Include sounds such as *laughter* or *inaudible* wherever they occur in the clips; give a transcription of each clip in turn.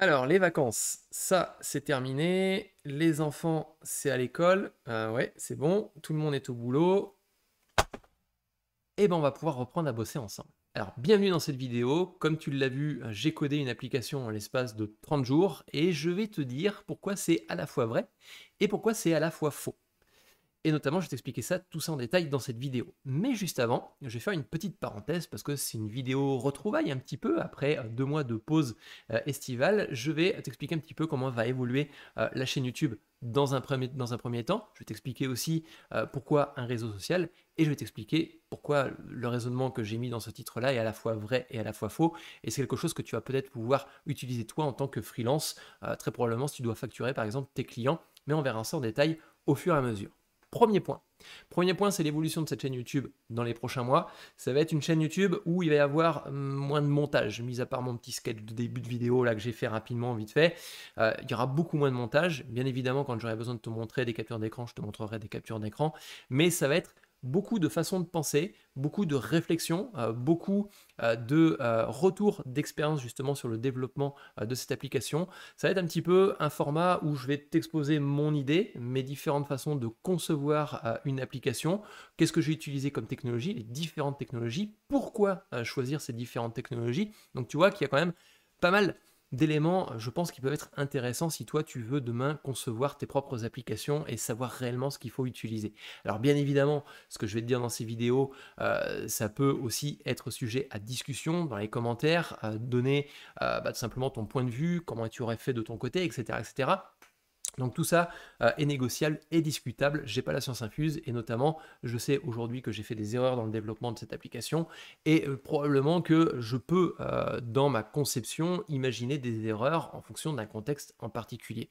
Alors, les vacances, ça c'est terminé. Les enfants, c'est à l'école. Euh, ouais, c'est bon. Tout le monde est au boulot. Et eh ben, on va pouvoir reprendre à bosser ensemble. Alors, bienvenue dans cette vidéo. Comme tu l'as vu, euh, j'ai codé une application en l'espace de 30 jours et je vais te dire pourquoi c'est à la fois vrai et pourquoi c'est à la fois faux. Et notamment, je vais t'expliquer ça, tout ça en détail dans cette vidéo. Mais juste avant, je vais faire une petite parenthèse parce que c'est une vidéo retrouvaille un petit peu. Après euh, deux mois de pause euh, estivale, je vais t'expliquer un petit peu comment va évoluer euh, la chaîne YouTube dans un premier, temps. Je vais t'expliquer aussi pourquoi un réseau social et je vais t'expliquer pourquoi le raisonnement que j'ai mis dans ce titre-là est à la fois vrai et à la fois faux. Et c'est quelque chose que tu vas peut-être pouvoir utiliser toi en tant que freelance, très probablement si tu dois facturer par exemple tes clients, mais on verra ça en détail au fur et à mesure. Premier point. Premier point, c'est l'évolution de cette chaîne YouTube dans les prochains mois. Ça va être une chaîne YouTube où il va y avoir euh, moins de montage, mis à part mon petit sketch de début de vidéo là que j'ai fait rapidement, vite fait. Euh, il y aura beaucoup moins de montage. Bien évidemment, quand j'aurai besoin de te montrer des captures d'écran, je te montrerai des captures d'écran. Mais ça va être beaucoup de façons de penser, beaucoup de réflexions, euh, beaucoup euh, de euh, retours d'expérience justement sur le développement de cette application. Ça va être un petit peu un format où je vais t'exposer mon idée, mes différentes façons de concevoir une application, qu'est-ce que j'ai utilisé comme technologie, les différentes technologies, pourquoi choisir ces différentes technologies. Donc tu vois qu'il y a quand même pas mal d'éléments, euh, je pense, qui peuvent être intéressants si toi tu veux demain concevoir tes propres applications et savoir réellement ce qu'il faut utiliser. Alors bien évidemment, ce que je vais te dire dans ces vidéos, euh, ça peut aussi être sujet à discussion dans les commentaires, donner euh, bah, tout simplement ton point de vue, comment tu aurais fait de ton côté, etc. etc. Donc tout ça euh, est négociable et discutable. n'ai pas la science infuse et notamment, je sais aujourd'hui que j'ai fait des erreurs dans le développement de cette application et euh, probablement que je peux euh, dans ma conception imaginer des erreurs en fonction d'un contexte en particulier.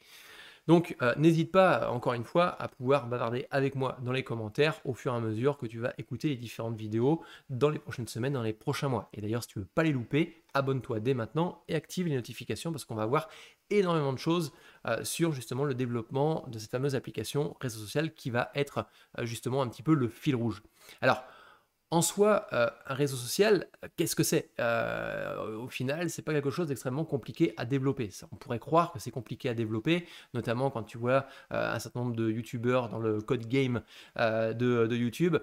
Donc n'hésite pas, encore une fois, à pouvoir bavarder avec moi dans les commentaires au fur et à mesure que tu vas écouter les différentes vidéos dans les prochaines semaines, dans les prochains mois. Et d'ailleurs, si tu ne veux pas les louper, abonne-toi dès maintenant et active les notifications parce qu'on va voir énormément de choses euh, sur justement le développement de cette fameuse application réseau social qui va être euh, justement un petit peu le fil rouge. Alors, en soi, euh, un réseau social, euh, qu'est-ce que c'est euh, Au final, c'est pas quelque chose d'extrêmement compliqué à développer. On pourrait croire que c'est compliqué à développer, notamment quand tu vois un certain nombre de youtubeurs dans le code game de, YouTube.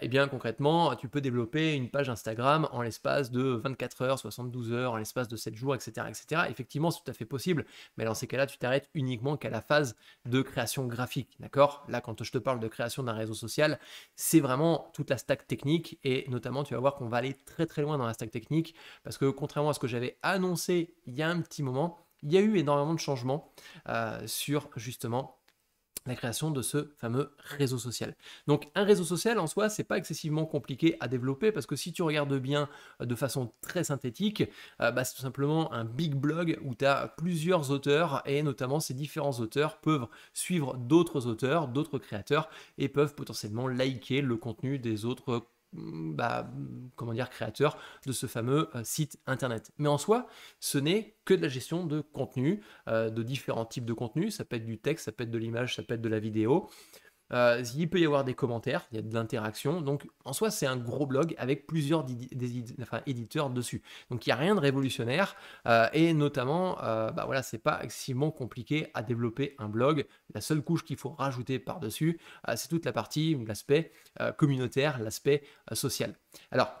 eh bien, concrètement, tu peux développer une page Instagram en l'espace de 24 heures, 72 heures, en l'espace de 7 jours, etc., etc. Effectivement, c'est tout à fait possible, mais dans ces cas-là, tu t'arrêtes uniquement qu'à la phase de création graphique, d'accord Là, quand je te parle de création d'un réseau social, c'est vraiment toute la stack technique et notamment tu vas voir qu'on va aller très très loin dans la stack technique parce que contrairement à ce que j'avais annoncé il y a un petit moment, il y a eu énormément de changements euh, sur justement la création de ce fameux réseau social. Donc un réseau social en soi, c'est pas excessivement compliqué à développer parce que si tu regardes bien euh, de façon très synthétique, euh, bah, c'est tout simplement un big blog où tu as plusieurs auteurs et notamment ces différents auteurs peuvent suivre d'autres auteurs, d'autres créateurs et peuvent potentiellement liker le contenu des autres Mm, bah, mm, comment dire, créateur de ce fameux euh, site internet. Mais en soi, ce n'est que de la gestion de contenu, euh, de différents types de contenu. Ça peut être du texte, ça peut être de l'image, ça peut être de la vidéo. Euh, il peut y avoir des commentaires, il y a de l'interaction. Donc en soi, c'est un gros blog avec plusieurs éditeurs dessus. Donc il n'y a rien de révolutionnaire euh, et notamment, euh, bah voilà, c'est pas excessivement compliqué à développer un blog. La seule couche qu'il faut rajouter par-dessus, euh, c'est toute la partie, l'aspect communautaire, l'aspect social. Alors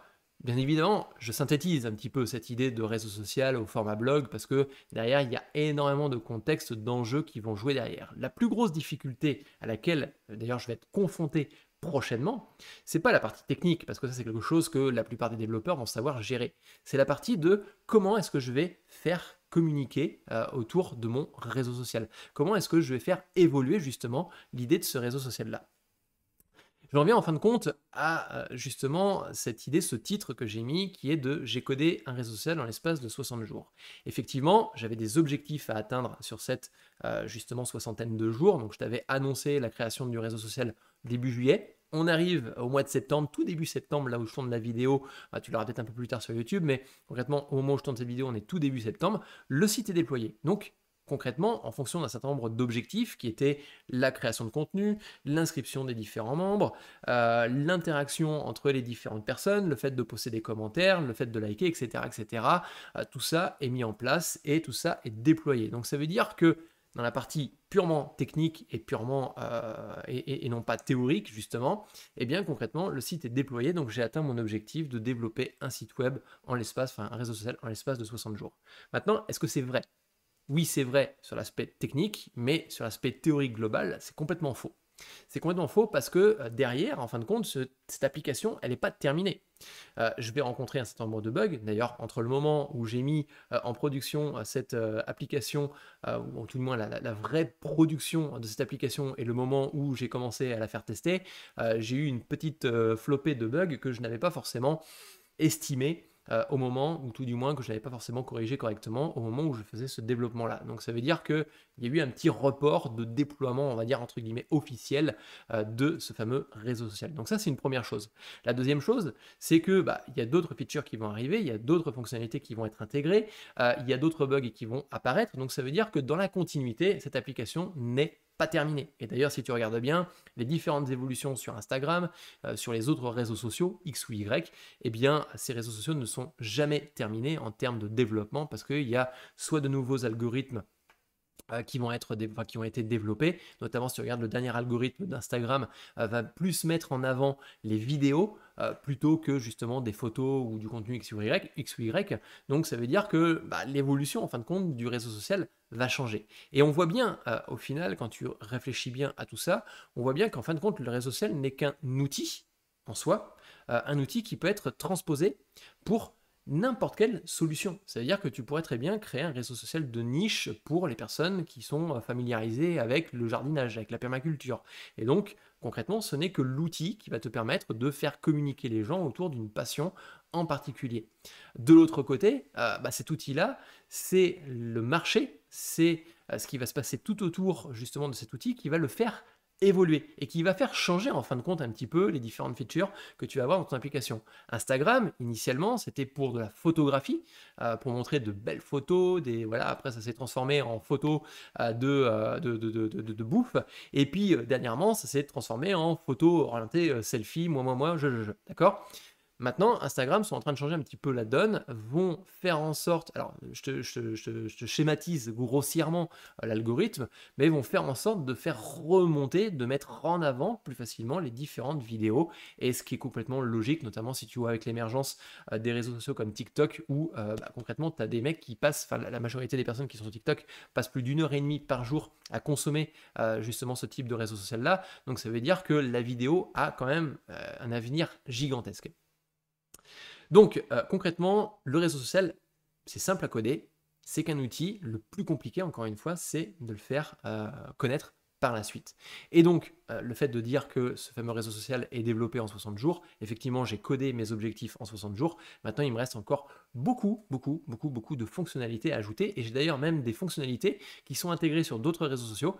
Bien évidemment, je synthétise un petit peu cette idée de réseau social au format blog parce que derrière, il y a énormément de contextes, d'enjeux qui vont jouer derrière. La plus grosse difficulté à laquelle, euh, d'ailleurs, je vais être confronté prochainement, c'est pas la partie technique parce que ça, c'est quelque chose que la plupart des développeurs vont savoir gérer. C'est la partie de comment est-ce que je vais faire communiquer euh, autour de mon réseau social. Comment est-ce que je vais faire évoluer justement l'idée de ce réseau social-là. Je reviens en fin de compte à euh, justement cette idée, ce titre que j'ai mis qui est de J'ai codé un réseau social en l'espace de 60 jours. Effectivement, j'avais des objectifs à atteindre sur cette euh, justement soixantaine de jours. Donc je t'avais annoncé la création du réseau social début juillet. On arrive au mois de septembre, tout début septembre, là où je tourne la vidéo, bah, tu l'auras peut-être un peu plus tard sur YouTube, mais concrètement, au moment où je tourne cette vidéo, on est tout début septembre, le site est déployé. Donc, concrètement en fonction d'un certain nombre d'objectifs qui étaient la création de contenu, l'inscription des différents membres, euh, l'interaction entre les différentes personnes, le fait de poster des commentaires, le fait de liker, etc. etc. Euh, tout ça est mis en place et tout ça est déployé. Donc ça veut dire que dans la partie purement technique et purement euh, et, non pas théorique justement, et eh bien concrètement le site est déployé donc j'ai atteint mon objectif de développer un site web en l'espace, enfin un réseau social en l'espace de 60 jours. Maintenant, est-ce que c'est vrai oui, c'est vrai sur l'aspect technique, mais sur l'aspect théorique global, c'est complètement faux. C'est complètement faux parce que euh, derrière, en fin de compte, cette application, elle n'est pas terminée. Euh, je vais rencontrer un certain nombre de bugs. D'ailleurs, entre le moment où j'ai mis euh, en production cette application, ou tout du moins la, la, vraie production de cette application, et le moment où j'ai commencé à la faire tester, j'ai eu une petite flopée de bugs que je n'avais pas forcément estimé euh, au moment, où, tout du moins que je n'avais pas forcément corrigé correctement au moment où je faisais ce développement-là. Donc ça veut dire qu'il y a eu un petit report de déploiement, on va dire entre guillemets, officiel euh, de ce fameux réseau social. Donc ça, c'est une première chose. La deuxième chose, c'est que bah, il y a d'autres features qui vont arriver, il y a d'autres fonctionnalités qui vont être intégrées, euh, il y a d'autres bugs qui vont apparaître. Donc ça veut dire que dans la continuité, cette application n'est pas terminé. Et d'ailleurs, si tu regardes bien les différentes évolutions sur Instagram, euh, sur les autres réseaux sociaux, X ou Y, eh bien, ces réseaux sociaux ne sont jamais terminés en termes de développement parce qu'il y a soit de nouveaux algorithmes euh, qui vont être qui ont été développés, notamment si tu regardes le dernier algorithme d'Instagram euh, va plus mettre en avant les vidéos euh, plutôt que justement des photos ou du contenu X ou Y, Donc ça veut dire que bah, l'évolution en fin de compte du réseau social va changer. Et on voit bien au final quand tu réfléchis bien à tout ça, on voit bien qu'en fin de compte le réseau social n'est qu'un outil en soi, un outil qui peut être transposé pour n'importe quelle solution. C'est-à-dire que tu pourrais très bien créer un réseau social de niche pour les personnes qui sont euh, familiarisées avec le jardinage, avec la permaculture. Et donc, concrètement, ce n'est que l'outil qui va te permettre de faire communiquer les gens autour d'une passion en particulier. De l'autre côté, euh, bah, cet outil-là, c'est le marché, c'est euh, ce qui va se passer tout autour justement de cet outil qui va le faire évoluer et qui va faire changer en fin de compte un petit peu les différentes features que tu vas avoir dans ton application. Instagram, initialement, c'était pour de la photographie, euh, pour montrer de belles photos, des voilà, après ça s'est transformé en photos euh, euh, de, bouffe, et puis dernièrement, ça s'est transformé en photo orientée selfie, moi, moi, moi, je, je, je, d'accord Maintenant, Instagram sont en train de changer un petit peu la donne, vont faire en sorte, alors je te, schématise grossièrement euh, l'algorithme, mais vont faire en sorte de faire remonter, de mettre en avant plus facilement les différentes vidéos, et ce qui est complètement logique, notamment si tu vois avec l'émergence euh, des réseaux sociaux comme TikTok, où euh, bah, concrètement, tu as des mecs qui passent, enfin la majorité des personnes qui sont sur TikTok passent plus d'une heure et demie par jour à consommer justement ce type de réseau social-là, donc ça veut dire que la vidéo a quand même un avenir gigantesque. Donc euh, concrètement, le réseau social, c'est simple à coder, c'est qu'un outil. Le plus compliqué, encore une fois, c'est de le faire euh, connaître par la suite. Et donc, euh, le fait de dire que ce fameux réseau social est développé en 60 jours, effectivement, j'ai codé mes objectifs en 60 jours. Maintenant, il me reste encore beaucoup, beaucoup, beaucoup, beaucoup de fonctionnalités à ajouter. Et j'ai d'ailleurs même des fonctionnalités qui sont intégrées sur d'autres réseaux sociaux,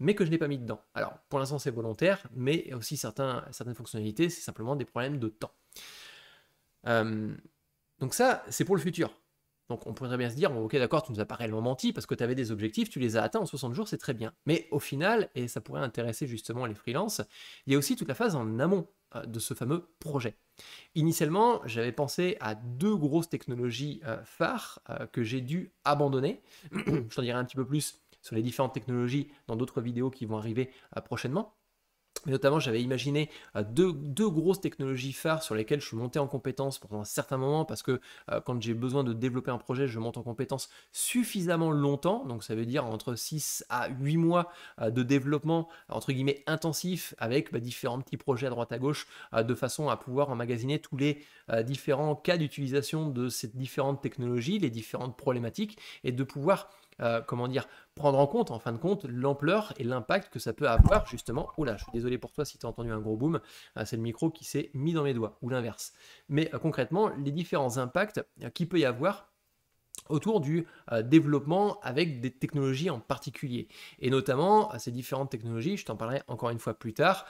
mais que je n'ai pas mis dedans. Alors, pour l'instant, c'est volontaire, mais aussi certaines fonctionnalités, c'est simplement des problèmes de temps. Euh, donc ça, c'est pour le futur. Donc on pourrait bien se dire, ok d'accord, tu nous as pas réellement menti parce que tu avais des objectifs, tu les as atteints en 60 jours, c'est très bien. Mais au final, et ça pourrait intéresser justement les freelances, il y a aussi toute la phase en amont euh, de ce fameux projet. Initialement, j'avais pensé à deux grosses technologies euh, phares que j'ai dû abandonner. *clears throat* Je t'en dirai un petit peu plus sur les différentes technologies dans d'autres vidéos qui vont arriver prochainement. Mais notamment, j'avais imaginé euh, deux, grosses technologies phares sur lesquelles je suis monté en compétence pendant un certain moment, parce que euh, quand j'ai besoin de développer un projet, je monte en compétence suffisamment longtemps, donc ça veut dire entre 6 à 8 mois euh, de développement, entre guillemets, intensif, avec bah, différents petits projets à droite à gauche, de façon à pouvoir emmagasiner tous les différents cas d'utilisation de ces différentes technologies, les différentes problématiques, et de pouvoir euh, comment dire, prendre en compte, en fin de compte, l'ampleur et l'impact que ça peut avoir, justement. Oula, je suis désolé pour toi si tu as entendu un gros boom, euh, c'est le micro qui s'est mis dans mes doigts, ou l'inverse. Mais euh, concrètement, les différents impacts qu'il peut y avoir autour du développement avec des technologies en particulier. Et notamment, ces différentes technologies, je t'en parlerai encore une fois plus tard,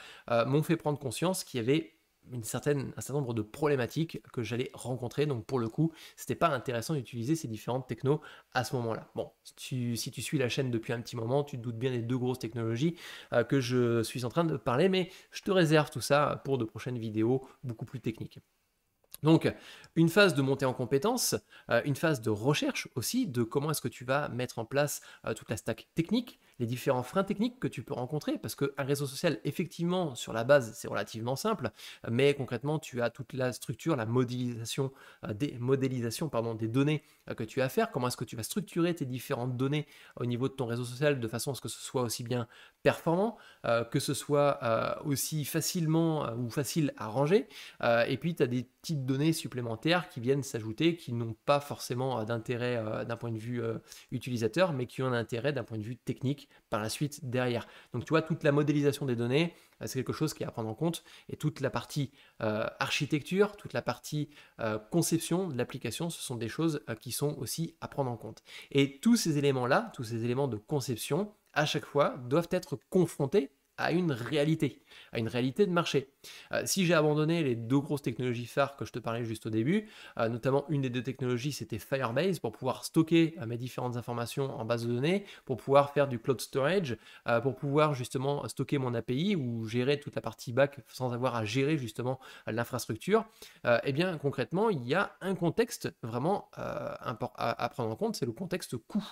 m'ont fait prendre conscience qu'il y avait certaine, un certain nombre de problématiques que j'allais rencontrer. Donc pour le coup, c'était pas intéressant d'utiliser ces différentes technos à ce moment-là. Bon, si tu, suis la chaîne depuis un petit moment, tu te doutes bien des deux grosses technologies euh, que je suis en train de parler, mais je te réserve tout ça pour de prochaines vidéos beaucoup plus techniques. Donc, une phase de montée en compétences, euh, une phase de recherche aussi de comment est-ce que tu vas mettre en place euh, toute la stack technique, les différents freins techniques que tu peux rencontrer, parce qu'un réseau social, effectivement, sur la base, c'est relativement simple, mais concrètement, tu as toute la structure, la modélisation, euh, des, modélisation pardon, des données euh, que tu as à faire, comment est-ce que tu vas structurer tes différentes données au niveau de ton réseau social de façon à ce que ce soit aussi bien performant, euh, que ce soit aussi facilement ou facile à ranger, et puis tu as des petites données supplémentaires qui viennent s'ajouter, qui n'ont pas forcément d'intérêt d'un point de vue utilisateur, mais qui ont un intérêt d'un point de vue technique par la suite derrière. Donc tu vois, toute la modélisation des données, euh, c'est quelque chose qui est à prendre en compte. Et toute la partie euh, architecture, toute la partie euh, conception de l'application, ce sont des choses qui sont aussi à prendre en compte. Et tous ces éléments-là, tous ces éléments de conception, à chaque fois, doivent être confrontés à une réalité, à une réalité de marché. Euh, si j'ai abandonné les deux grosses technologies phares que je te parlais juste au début, euh, notamment une des deux technologies, c'était Firebase pour pouvoir stocker euh, mes différentes informations en base de données, pour pouvoir faire du cloud storage, pour pouvoir justement stocker mon API ou gérer toute la partie back sans avoir à gérer justement l'infrastructure, eh bien concrètement, il y a un contexte vraiment à, prendre en compte, c'est le contexte coût.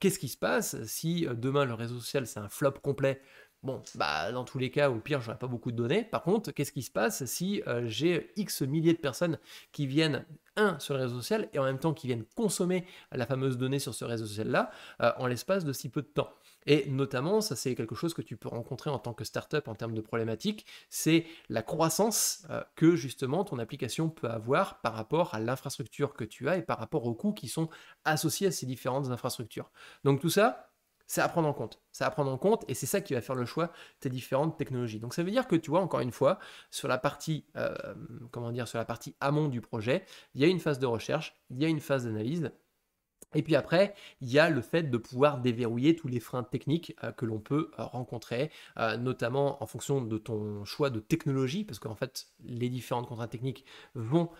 Qu'est-ce qui se passe si demain le réseau social c'est un flop complet Bon, bah, dans tous les cas, au pire, j'aurais pas beaucoup de données. Par contre, qu'est-ce qui se passe si euh, j'ai X milliers de personnes qui viennent, un, sur le réseau social, et en même temps qui viennent consommer la fameuse donnée sur ce réseau social-là, euh, en l'espace de si peu de temps Et notamment, ça c'est quelque chose que tu peux rencontrer en tant que startup en termes de problématiques, c'est la croissance euh, que justement ton application peut avoir par rapport à l'infrastructure que tu as et par rapport aux coûts qui sont associés à ces différentes infrastructures. Donc tout ça, c'est à prendre en compte. C'est à prendre en compte et c'est ça qui va faire le choix des différentes technologies. Donc ça veut dire que tu vois, encore une fois, sur la partie, euh, comment dire, sur la partie amont du projet, il y a une phase de recherche, il y a une phase d'analyse. Et puis après, il y a le fait de pouvoir déverrouiller tous les freins techniques euh, que l'on peut euh, rencontrer, notamment en fonction de ton choix de technologie, parce qu'en fait, les différentes contraintes techniques vont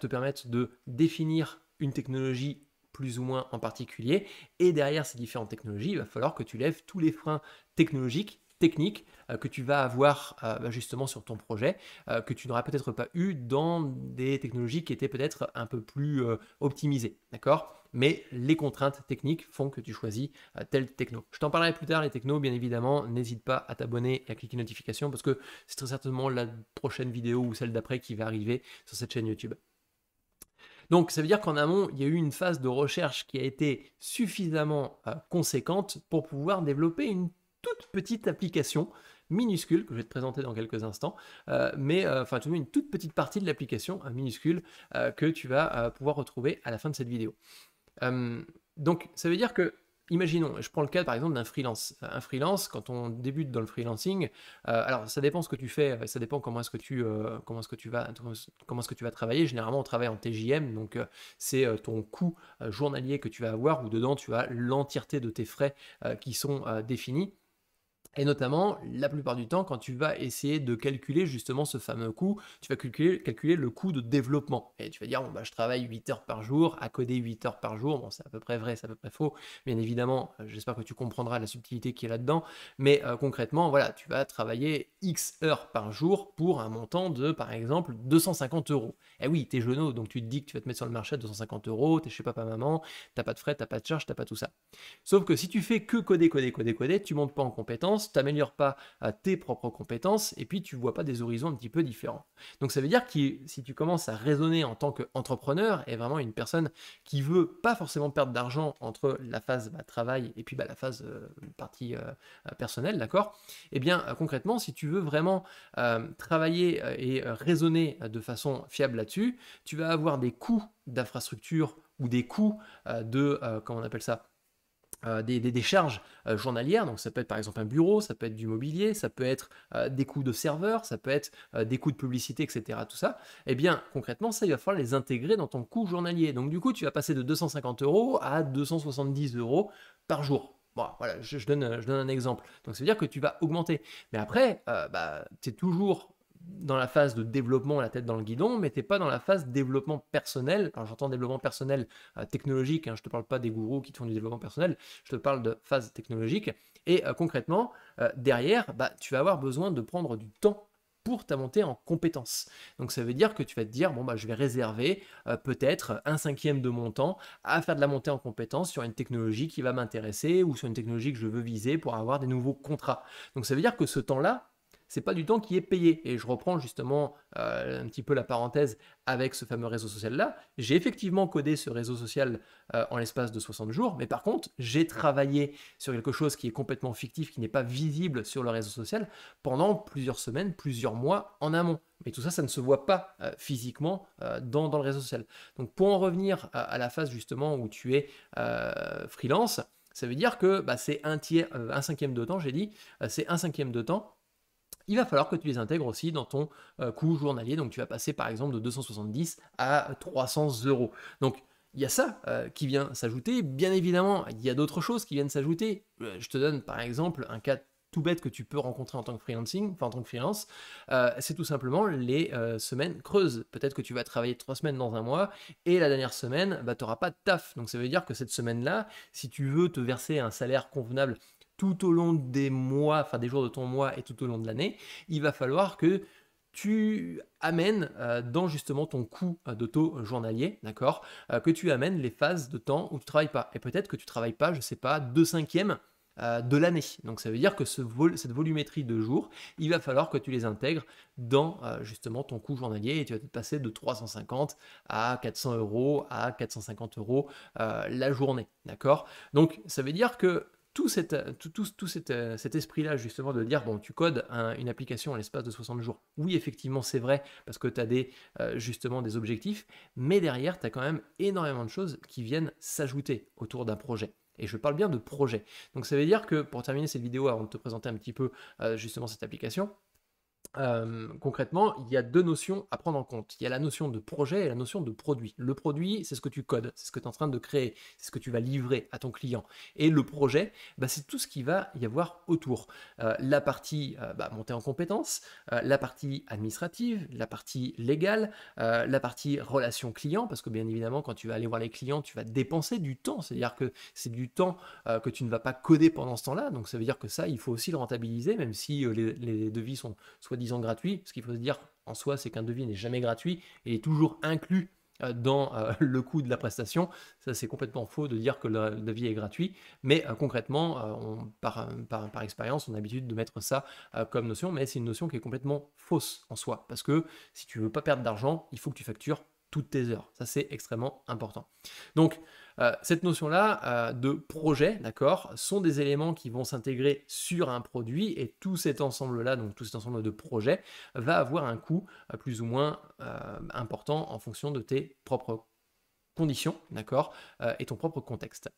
te permettre de définir une technologie plus ou moins en particulier. Et derrière ces différentes technologies, il va falloir que tu lèves tous les freins technologiques techniques euh, que tu vas avoir euh, bah, justement sur ton projet, euh, que tu n'auras peut-être pas eu dans des technologies qui étaient peut-être un peu plus optimisées, d'accord mais les contraintes techniques font que tu choisis telle techno. Je t'en parlerai plus tard, les technos, bien évidemment. N'hésite pas à t'abonner et à cliquer notification parce que c'est très certainement la prochaine vidéo ou celle d'après qui va arriver sur cette chaîne YouTube. Donc ça veut dire qu'en amont, il y a eu une phase de recherche qui a été suffisamment euh, conséquente pour pouvoir développer une toute petite application minuscule que je vais te présenter dans quelques instants, euh, mais euh, enfin tout une toute petite partie de l'application minuscule que tu vas pouvoir retrouver à la fin de cette vidéo. donc ça veut dire que imaginons, je prends le cas par exemple d'un freelance. Un freelance, quand on débute dans le freelancing, euh, alors ça dépend ce que tu fais, euh, ça dépend comment est-ce que tu, euh, comment est-ce que tu vas, comment est-ce que tu vas travailler. Généralement, on travaille en TJM, donc c'est ton coût journalier que tu vas avoir, où dedans tu as l'entièreté de tes frais qui sont définis. Et notamment, la plupart du temps, quand tu vas essayer de calculer justement ce fameux coût, tu vas calculer, le coût de développement. Et tu vas dire, bon, bah, je travaille 8 heures par jour, à coder 8 heures par jour. Bon, c'est à peu près vrai, c'est à peu près faux. Bien évidemment, euh, j'espère que tu comprendras la subtilité qui est là-dedans. Mais euh, concrètement, voilà, tu vas travailler X heures par jour pour un montant de, par exemple, 250 euros. Et eh oui, t'es genou, donc tu te dis que tu vas te mettre sur le marché à 250 euros, t'es chez papa, maman, t'as pas de frais, t'as pas de charges, t'as pas tout ça. Sauf que si tu fais que coder, coder, coder, coder, tu montes pas en compétence, tu n'améliores pas tes propres compétences, et puis tu vois pas des horizons un petit peu différents. Donc ça veut dire que si tu commences à raisonner en tant qu'entrepreneur, et vraiment une personne qui veut pas forcément perdre d'argent entre la phase bah, travail et puis bah, la phase euh, partie euh, euh, personnelle, d'accord et eh bien concrètement, si tu veux vraiment travailler et raisonner de façon fiable là-dessus, tu vas avoir des coûts d'infrastructure ou des coûts de, comment on appelle ça, euh, des, des, charges euh, journalières, donc ça peut être par exemple un bureau, ça peut être du mobilier, ça peut être euh, des coûts de serveur, ça peut être des coûts de publicité, etc. Tout ça, eh bien concrètement, ça, il va falloir les intégrer dans ton coût journalier. Donc du coup, tu vas passer de 250 euros à 270 euros par jour. voilà, je, donne, je donne un exemple. Donc, ça veut dire que tu vas augmenter. Mais après, bah, tu es toujours dans la phase de développement, la tête dans le guidon, mais t'es pas dans la phase développement personnel. Alors j'entends développement personnel euh, technologique, hein, je te parle pas des gourous qui te font du développement personnel, je te parle de phase technologique. Et euh, concrètement, euh, derrière, bah, tu vas avoir besoin de prendre du temps pour ta montée en compétences. Donc ça veut dire que tu vas te dire, bon, bah, je vais réserver peut-être un cinquième de mon temps à faire de la montée en compétences sur une technologie qui va m'intéresser ou sur une technologie que je veux viser pour avoir des nouveaux contrats. Donc ça veut dire que ce temps-là, c'est pas du temps qui est payé. Et je reprends justement euh, un petit peu la parenthèse avec ce fameux réseau social-là. J'ai effectivement codé ce réseau social euh, en l'espace de 60 jours, mais par contre, j'ai travaillé sur quelque chose qui est complètement fictif, qui n'est pas visible sur le réseau social pendant plusieurs semaines, plusieurs mois en amont. Mais tout ça, ça ne se voit pas euh, physiquement dans, dans, le réseau social. Donc pour en revenir à, la phase justement où tu es freelance, ça veut dire que bah, c'est un, tiers, un cinquième de temps, j'ai dit, c'est un cinquième de temps il va falloir que tu les intègres aussi dans ton euh, coût journalier. Donc tu vas passer par exemple de 270 à 300 euros. Donc il y a ça euh, qui vient s'ajouter. Bien évidemment, il y a d'autres choses qui viennent s'ajouter. Euh, je te donne par exemple un cas tout bête que tu peux rencontrer en tant que freelancing, enfin en tant que freelance, c'est tout simplement les semaines creuses. Peut-être que tu vas travailler trois semaines dans un mois et la dernière semaine, bah, tu n'auras pas de taf. Donc ça veut dire que cette semaine-là, si tu veux te verser un salaire convenable tout au long des mois, enfin des jours de ton mois et tout au long de l'année, il va falloir que tu amènes euh, dans justement ton coût euh, d'auto journalier, d'accord, euh, que tu amènes les phases de temps où tu travailles pas. Et peut-être que tu travailles pas, je sais pas, deux cinquièmes de l'année. Donc ça veut dire que ce cette volumétrie de jours, il va falloir que tu les intègres dans justement ton coût journalier et tu vas te passer de 350 à 400 euros à 450 euros la journée, d'accord Donc ça veut dire que tout, euh, cet, tout, esprit-là, justement, de dire, bon, tu codes une application en l'espace de 60 jours. Oui, effectivement, c'est vrai, parce que tu as des, euh, justement des objectifs, mais derrière, tu as quand même énormément de choses qui viennent s'ajouter autour d'un projet. Et je parle bien de projet. Donc ça veut dire que, pour terminer cette vidéo, avant de te présenter un petit peu euh, justement cette application, euh, concrètement, il y a deux notions à prendre en compte. Il y a la notion de projet et la notion de produit. Le produit, c'est ce que tu codes, c'est ce que tu es en train de créer, c'est ce que tu vas livrer à ton client. Et le projet, bah, c'est tout ce qui va y avoir autour. Euh, la partie euh, bah, montée en compétences, la partie administrative, la partie légale, la partie relation client, parce que bien évidemment, quand tu vas aller voir les clients, tu vas dépenser du temps. C'est-à-dire que c'est du temps que tu ne vas pas coder pendant ce temps-là. Donc ça veut dire que ça, il faut aussi le rentabiliser, même si les, les devis sont soit gratuit, Ce qu'il faut se dire en soi, c'est qu'un devis n'est jamais gratuit, et est toujours inclus euh, dans euh, *laughs* le coût de la prestation. Ça, c'est complètement faux de dire que le devis est gratuit. Mais euh, concrètement, on, par, expérience, on a l'habitude de mettre ça comme notion, mais c'est une notion qui est complètement fausse en soi. Parce que si tu veux pas perdre d'argent, il faut que tu factures toutes tes heures. Ça, c'est extrêmement important. Donc, euh, cette notion-là euh, de projet, d'accord, sont des éléments qui vont s'intégrer sur un produit et tout cet ensemble-là, donc tout cet ensemble de projets, va avoir un coût euh, plus ou moins important en fonction de tes propres conditions, d'accord, et ton propre contexte.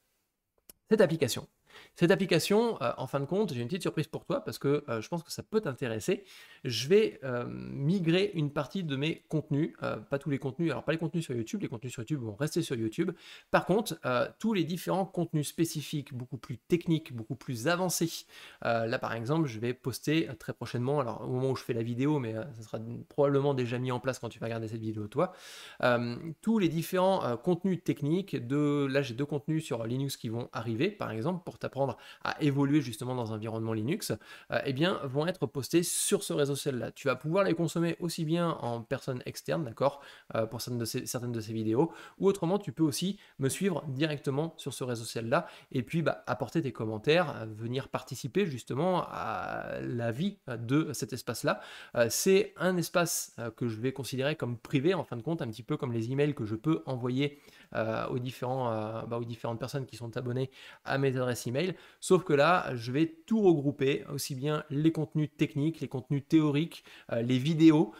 Cette application, cette application, euh, en fin de compte, j'ai une petite surprise pour toi parce que euh, je pense que ça peut t'intéresser. Je vais euh, migrer une partie de mes contenus, pas tous les contenus, alors pas les contenus sur YouTube, les contenus sur YouTube vont rester sur YouTube. Par contre, tous les différents contenus spécifiques, beaucoup plus techniques, beaucoup plus avancés. là, par exemple, je vais poster très prochainement, alors au moment où je fais la vidéo, mais ça sera probablement déjà mis en place quand tu vas regarder cette vidéo, toi, tous les différents contenus techniques de, là, j'ai deux contenus sur Linux qui vont arriver, par exemple, pour apprendre à évoluer justement dans un environnement Linux, et euh, eh bien, vont être postés sur ce réseau social-là. Tu vas pouvoir les consommer aussi bien en personne externe, d'accord, euh, pour certaines de, ces, certaines de ces vidéos, ou autrement, tu peux aussi me suivre directement sur ce réseau ciel là et puis bah, apporter tes commentaires, euh, venir participer justement à la vie de cet espace-là. c'est un espace que je vais considérer comme privé, en fin de compte, un petit peu comme les emails que je peux envoyer euh, aux, différents, euh, bah, aux différentes personnes qui sont abonnées à mes adresses email. Sauf que là, je vais tout regrouper, aussi bien les contenus techniques, les contenus théoriques, euh, les vidéos.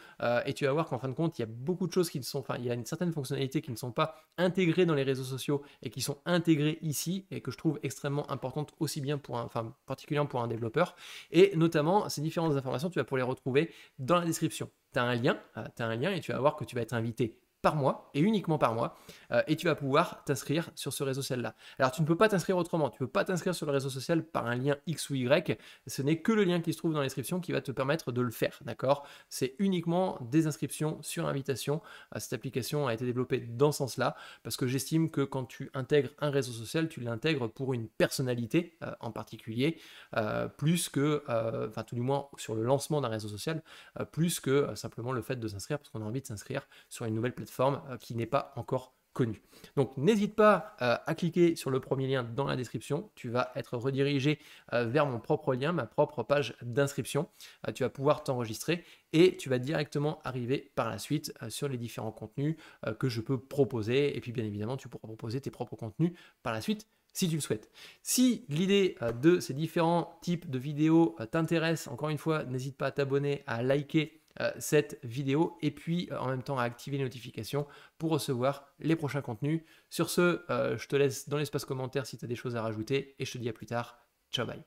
et tu vas voir qu'en fin de compte, il y a beaucoup de choses qui ne sont, enfin, il y a une certaine fonctionnalité qui ne sont pas intégrées dans les réseaux sociaux et qui sont intégrées ici et que je trouve extrêmement importante aussi bien pour un, enfin, particulièrement pour un développeur. Et notamment, ces différentes informations, tu vas pouvoir les retrouver dans la description. as un lien, tu as un lien et tu vas voir que tu vas être invité par mois et uniquement par mois. Euh, et tu vas pouvoir t'inscrire sur ce réseau social-là. Alors tu ne peux pas t'inscrire autrement. Tu ne peux pas t'inscrire sur le réseau social par un lien X ou Y. Ce n'est que le lien qui se trouve dans l'inscription qui va te permettre de le faire. D'accord C'est uniquement des inscriptions sur invitation. Euh, cette application a été développée dans ce sens-là parce que j'estime que quand tu intègres un réseau social, tu l'intègres pour une personnalité euh, en particulier, plus que, enfin tout du moins sur le lancement d'un réseau social, plus que simplement le fait de s'inscrire parce qu'on a envie de s'inscrire sur une nouvelle plateforme euh, qui n'est pas encore connue. Donc n'hésite pas euh, à cliquer sur le premier lien dans la description. Tu vas être redirigé euh, vers mon propre lien, ma propre page d'inscription. tu vas pouvoir t'enregistrer et tu vas directement arriver par la suite sur les différents contenus que je peux proposer. Et puis bien évidemment, tu pourras proposer tes propres contenus par la suite si tu le souhaites. Si l'idée de ces différents types de vidéos t'intéresse, encore une fois, n'hésite pas à t'abonner, à liker euh, cette vidéo et puis euh, en même temps à activer les notifications pour recevoir les prochains contenus. Sur ce, euh, je te laisse dans l'espace commentaire si tu as des choses à rajouter et je te dis à plus tard. Ciao bye